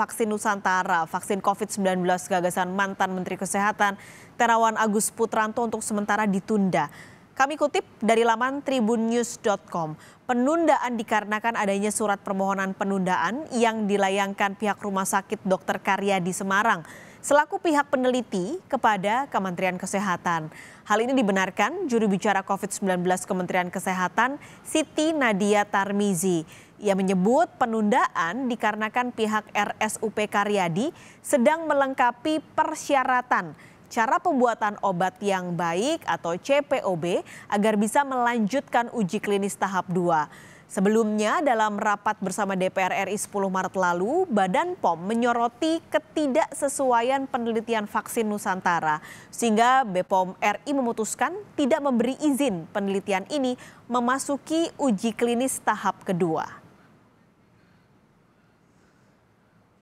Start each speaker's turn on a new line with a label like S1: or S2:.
S1: vaksin Nusantara, vaksin COVID-19 gagasan mantan Menteri Kesehatan Terawan Agus Putranto untuk sementara ditunda. Kami kutip dari laman tribunnews.com, penundaan dikarenakan adanya surat permohonan penundaan yang dilayangkan pihak Rumah Sakit Dr. Karya di Semarang selaku pihak peneliti kepada Kementerian Kesehatan. Hal ini dibenarkan juru bicara COVID-19 Kementerian Kesehatan Siti Nadia Tarmizi. Ia menyebut penundaan dikarenakan pihak RSUP Karyadi sedang melengkapi persyaratan cara pembuatan obat yang baik atau CPOB agar bisa melanjutkan uji klinis tahap 2. Sebelumnya dalam rapat bersama DPR RI 10 Maret lalu, Badan POM menyoroti ketidaksesuaian penelitian vaksin Nusantara sehingga BPOM RI memutuskan tidak memberi izin penelitian ini memasuki uji klinis tahap kedua.